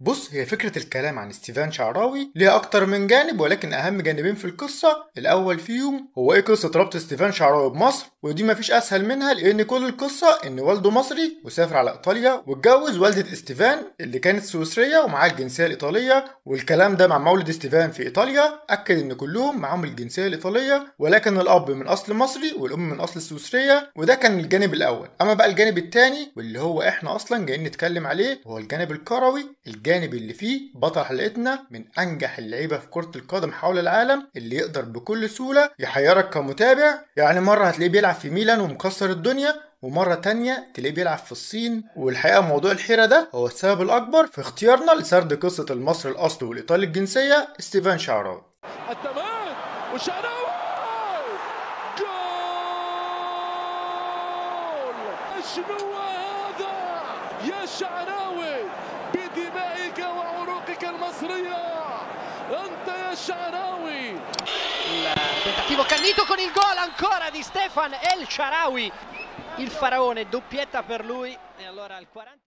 بص هي فكرة الكلام عن ستيفان شعراوي ليها أكتر من جانب ولكن أهم جانبين في القصة الأول فيهم هو إيه قصة ربط ستيفان شعراوي بمصر ودي مفيش أسهل منها لأن كل القصة إن والده مصري وسافر على إيطاليا واتجوز والدة ستيفان اللي كانت سويسرية ومعاها الجنسية الإيطالية والكلام ده مع مولد ستيفان في إيطاليا أكد إن كلهم معاهم الجنسية الإيطالية ولكن الأب من أصل مصري والأم من أصل سويسرية وده كان الجانب الأول أما بقى الجانب الثاني واللي هو إحنا أصلا جايين نتكلم عليه هو الجانب الكروي الجانب اللي فيه بطل حلقتنا من انجح اللعيبه في كره القدم حول العالم اللي يقدر بكل سهوله يحيرك كمتابع يعني مره هتلاقيه بيلعب في ميلان ومكسر الدنيا ومرة تانية تلاقيه بيلعب في الصين والحقيقة موضوع الحيرة ده هو السبب الأكبر في اختيارنا لسرد قصة المصري الأصلي والإيطالي الجنسية ستيفان شعراوي التمام وشعراوي جول ايش هذا يا شعراوي Tentativo cannito con il gol ancora di Stefan El Sharawi. Il faraone, doppietta per lui. E allora al 40...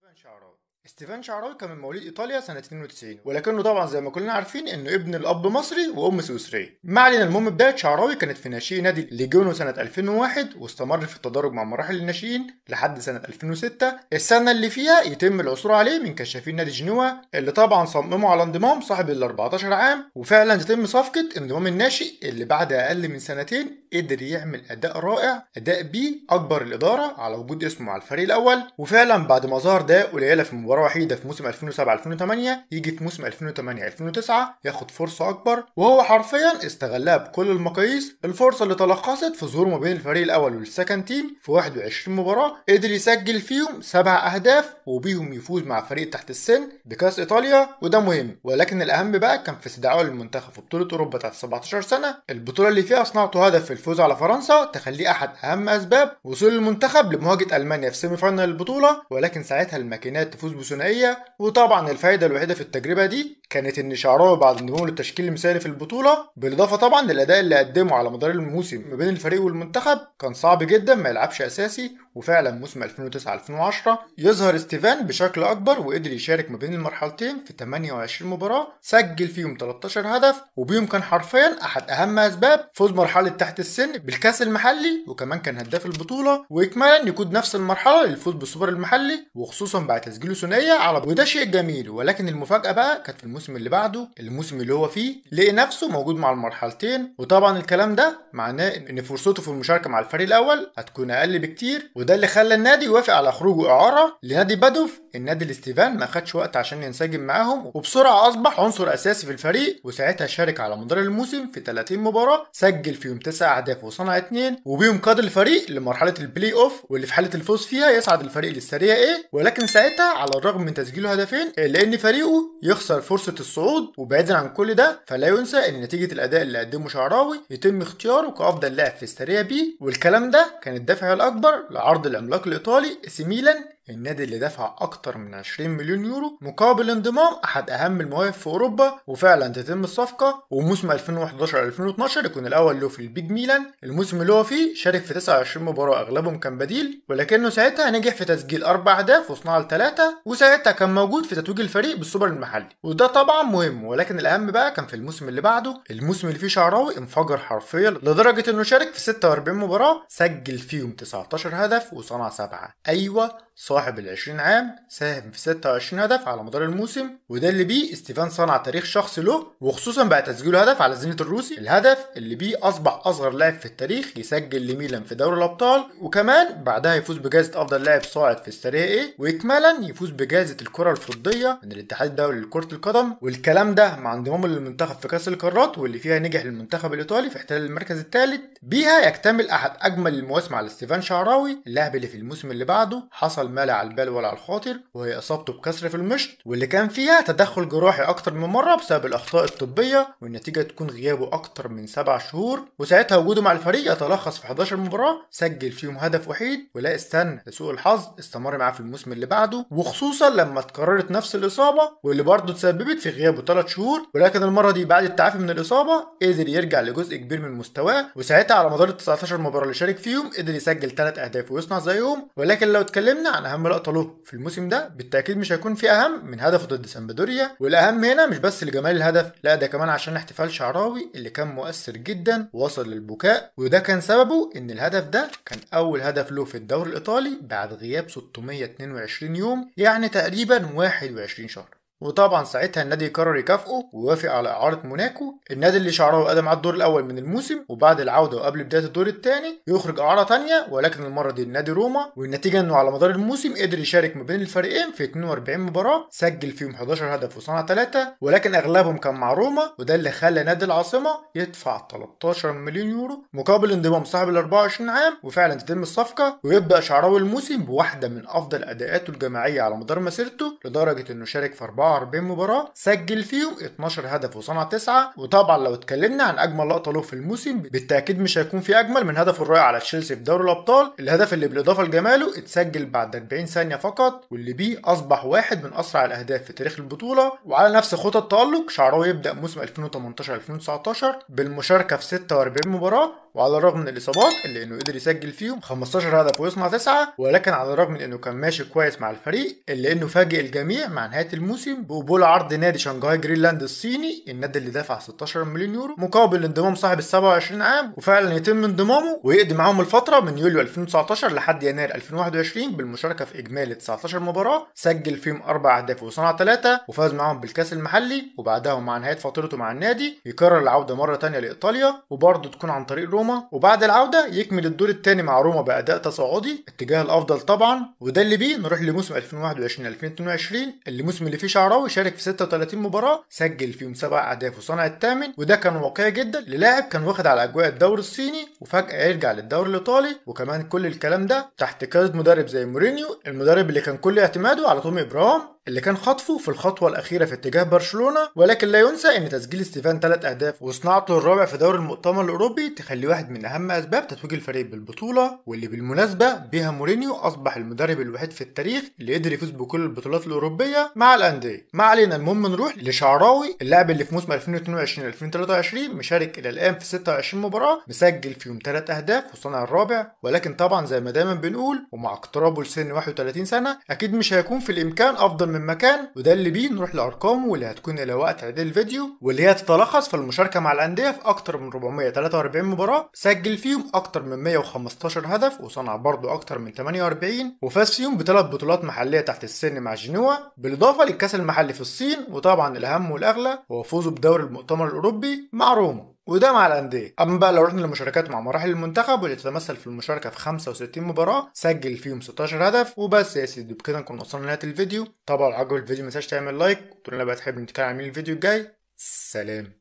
ستيفان شعراوي كان من مواليد ايطاليا سنه 92 ولكنه طبعا زي ما كلنا عارفين انه ابن الاب مصري وام سويسريه ما علينا المهم بدايه شعراوي كانت في ناشئي نادي ليجونو سنه 2001 واستمر في التدرج مع مراحل الناشئين لحد سنه 2006 السنه اللي فيها يتم العثور عليه من كشافين نادي جنوا اللي طبعا صمموا على انضمام صاحب ال 14 عام وفعلا تتم صفقه انضمام الناشئ اللي بعد اقل من سنتين قدر يعمل اداء رائع اداء بيه اكبر الاداره على وجود اسمه على الفريق الاول وفعلا بعد ما ظهر ده قليله في مباراه وحيده في موسم 2007 2008 يجي في موسم 2008 2009 ياخد فرصه اكبر وهو حرفيا استغلها بكل المقاييس الفرصه اللي تلخصت في ظهوره ما بين الفريق الاول والسكند تيم في 21 مباراه قدر يسجل فيهم سبع اهداف وبيهم يفوز مع فريق تحت السن بكاس ايطاليا وده مهم ولكن الاهم بقى كان في استدعائه للمنتخب في بطوله اوروبا بتاعت 17 سنه البطوله اللي فيها صنعته هدف في الفوز على فرنسا تخليه احد اهم اسباب وصول المنتخب لمواجهه المانيا في سيمي فاينل البطوله ولكن ساعتها الماكينات تفوز البوسونية وطبعا الفايدة الوحيدة في التجربة دي كانت ان شعراوي بعد انضمامه للتشكيل المثالي في البطوله بالاضافه طبعا للاداء اللي قدمه على مدار الموسم ما بين الفريق والمنتخب كان صعب جدا ما يلعبش اساسي وفعلا موسم 2009 2010 يظهر ستيفان بشكل اكبر وقدر يشارك ما بين المرحلتين في 28 مباراه سجل فيهم 13 هدف وبيهم كان حرفيا احد اهم اسباب فوز مرحله تحت السن بالكاس المحلي وكمان كان هداف البطوله واكمالا يقود نفس المرحله للفوز بالسوبر المحلي وخصوصا بعد تسجيله ثنائيه على وده شيء جميل ولكن المفاجاه بقى كانت في الموسم الموسم اللي بعده الموسم اللي هو فيه لقي نفسه موجود مع المرحلتين وطبعا الكلام ده معناه ان فرصته في المشاركه مع الفريق الاول هتكون اقل بكتير وده اللي خلى النادي يوافق على خروجه اعاره لنادي بادوف النادي الاستيفان ما خدش وقت عشان ينسجم معاهم وبسرعه اصبح عنصر اساسي في الفريق وساعتها شارك على مدار الموسم في 30 مباراه سجل فيهم 9 اهداف وصنع 2 وبيهم قاد الفريق لمرحله البلاي اوف واللي في حاله الفوز فيها يصعد الفريق للسريه ايه ولكن ساعتها على الرغم من تسجيله هدفين الا ان فريقه يخسر فرصه الصعود وبعيدا عن كل ده فلا ينسى ان نتيجه الاداء اللي قدمه شعراوي يتم اختياره كافضل لاعب في السريع بي والكلام ده كان الدافع الاكبر لعرض العملاق الايطالي سي ميلان النادي اللي دفع أكتر من 20 مليون يورو مقابل انضمام أحد أهم المواهب في أوروبا وفعلا تتم الصفقة وموسم 2011-2012 يكون الأول له في البيج ميلان الموسم اللي هو فيه شارك في 29 مباراة أغلبهم كان بديل ولكنه ساعتها نجح في تسجيل أربع أهداف وصناعة ثلاثة وساعتها كان موجود في تتويج الفريق بالسوبر المحلي وده طبعا مهم ولكن الأهم بقى كان في الموسم اللي بعده الموسم اللي فيه شعراوي انفجر حرفيا لدرجة إنه شارك في 46 مباراة سجل فيهم 19 هدف وصنع سبعة أيوه صاحب ال 20 عام ساهم في 26 هدف على مدار الموسم وده اللي بيه ستيفان صنع تاريخ شخصي له وخصوصا بعد تسجيله هدف على زينة الروسي الهدف اللي بيه أصبح أصغر لاعب في التاريخ يسجل لميلان في دوري الأبطال وكمان بعدها يفوز بجائزة أفضل لاعب صاعد في السريه ايه وإكمالا يفوز بجائزة الكرة الفضية من الاتحاد الدولي لكرة القدم والكلام ده مع انضمامه للمنتخب في كأس القارات واللي فيها نجح المنتخب الإيطالي في احتلال المركز الثالث بيها يكتمل أحد أجمل المواسم على ستيفان شعراوي اللاعب اللي في الموسم اللي بعده حصل ما لا على البال ولا على الخاطر وهي إصابته بكسر في المشط واللي كان فيها تدخل جراحي أكتر من مرة بسبب الأخطاء الطبية والنتيجة تكون غيابه أكتر من سبع شهور وساعتها وجوده مع الفريق يتلخص في 11 مباراة سجل فيهم هدف وحيد ولا استنى لسوء الحظ استمر معاه في الموسم اللي بعده وخصوصا لما تكررت نفس الإصابة واللي برضه تسببت في غيابه 3 شهور ولكن المرة دي بعد التعافي من الإصابة قدر يرجع لجزء كبير من مستواه وساعتها على مدار ال 19 مباراة اللي شارك فيهم قدر يسجل ثلاث أهداف ويصنع زيهم ولكن لو اتكلمنا عن اهم لقطه له في الموسم ده بالتاكيد مش هيكون في اهم من هدفه ضد سامبدوريا والاهم هنا مش بس لجمال الهدف لا ده كمان عشان احتفال شعراوي اللي كان مؤثر جدا وصل للبكاء وده كان سببه ان الهدف ده كان اول هدف له في الدوري الايطالي بعد غياب 622 يوم يعني تقريبا 21 شهر وطبعا ساعتها النادي قرر يكافئه ووافق على اعاره موناكو النادي اللي شعره أدم على الدور الاول من الموسم وبعد العوده وقبل بدايه الدور الثاني يخرج اعاره ثانيه ولكن المره دي النادي روما والنتيجه انه على مدار الموسم قدر يشارك ما بين الفريقين في 42 مباراه سجل فيهم 11 هدف وصنع 3 ولكن اغلبهم كان مع روما وده اللي خلى نادي العاصمه يدفع 13 مليون يورو مقابل انضمام صاحب ال 24 عام وفعلا تتم الصفقه ويبدا شعراوي الموسم بواحده من افضل اداءاته الجماعيه على مدار مسيرته لدرجه انه شارك في 4 شعار مباراه سجل فيهم 12 هدف وصنع 9 وطبعا لو اتكلمنا عن اجمل لقطه له في الموسم بالتاكيد مش هيكون في اجمل من هدفه الرائع على تشيلسي في دوري الابطال الهدف اللي بالاضافه لجماله اتسجل بعد 40 ثانيه فقط واللي بيه اصبح واحد من اسرع الاهداف في تاريخ البطوله وعلى نفس خطى التالق شعراوي يبدا موسم 2018 2019 بالمشاركه في 46 مباراه وعلى الرغم من الاصابات اللي انه قدر يسجل فيهم 15 هدف ويصنع تسعه ولكن على الرغم من انه كان ماشي كويس مع الفريق الا انه فاجئ الجميع مع نهايه الموسم بقبول عرض نادي شنغهاي جرينلاند الصيني النادي اللي دفع 16 مليون يورو مقابل انضمام صاحب ال 27 عام وفعلا يتم انضمامه ويقضي معاهم الفتره من يوليو 2019 لحد يناير 2021 بالمشاركه في اجمالي 19 مباراه سجل فيهم اربع اهداف وصنع ثلاثه وفاز معاهم بالكاس المحلي وبعدها مع نهايه فترته مع النادي يكرر العوده مره ثانيه لايطاليا وبرضه تكون عن طريق روما روما وبعد العودة يكمل الدور الثاني مع روما بأداء تصاعدي اتجاه الأفضل طبعا وده اللي بيه نروح لموسم 2021-2022 موسم اللي فيه شعراوي شارك في 36 مباراة سجل فيهم سبع أهداف وصنع الثامن وده كان واقعي جدا للاعب كان واخد على أجواء الدوري الصيني وفجاه يرجع للدوري الايطالي وكمان كل الكلام ده تحت قياده مدرب زي مورينيو المدرب اللي كان كل اعتماده على تومي ابراهام اللي كان خطفه في الخطوة الأخيرة في اتجاه برشلونة ولكن لا ينسى أن تسجيل ستيفان ثلاث أهداف وصناعته الرابع في دوري المؤتمر الأوروبي تخليه واحد من أهم أسباب تتويج الفريق بالبطولة واللي بالمناسبة بيها مورينيو أصبح المدرب الوحيد في التاريخ اللي قدر يفوز بكل البطولات الأوروبية مع الأندية ما علينا المهم نروح لشعراوي اللاعب اللي في موسم 2022 2023 مشارك إلى الآن في 26 مباراة مسجل في فيهم تلات أهداف وصنع الرابع ولكن طبعا زي ما دايما بنقول ومع اقترابه لسن 31 سنة أكيد مش هيكون في الإمكان أفضل من مكان وده اللي بيه نروح لأرقامه واللي هتكون إلى وقت إعداد الفيديو واللي هي تتلخص في المشاركة مع الأندية في أكتر من 443 مباراة سجل فيهم أكتر من 115 هدف وصنع برضه أكتر من 48 وفاز فيهم بثلاث بطولات محلية تحت السن مع جنوا بالإضافة للكأس المحلي في الصين وطبعا الأهم والأغلى هو فوزه بدوري المؤتمر الأوروبي مع روما وده مع الانديه اما بقى لو رحنا للمشاركات مع مراحل المنتخب واللي تتمثل في المشاركه في 65 مباراه سجل فيهم 16 هدف وبس يا سيدي بكده نكون وصلنا لنهايه الفيديو طبعا لو عجبك الفيديو متنساش تعمل لايك وتقول لنا بقى تحب نتكلم عن مين الفيديو الجاي سلام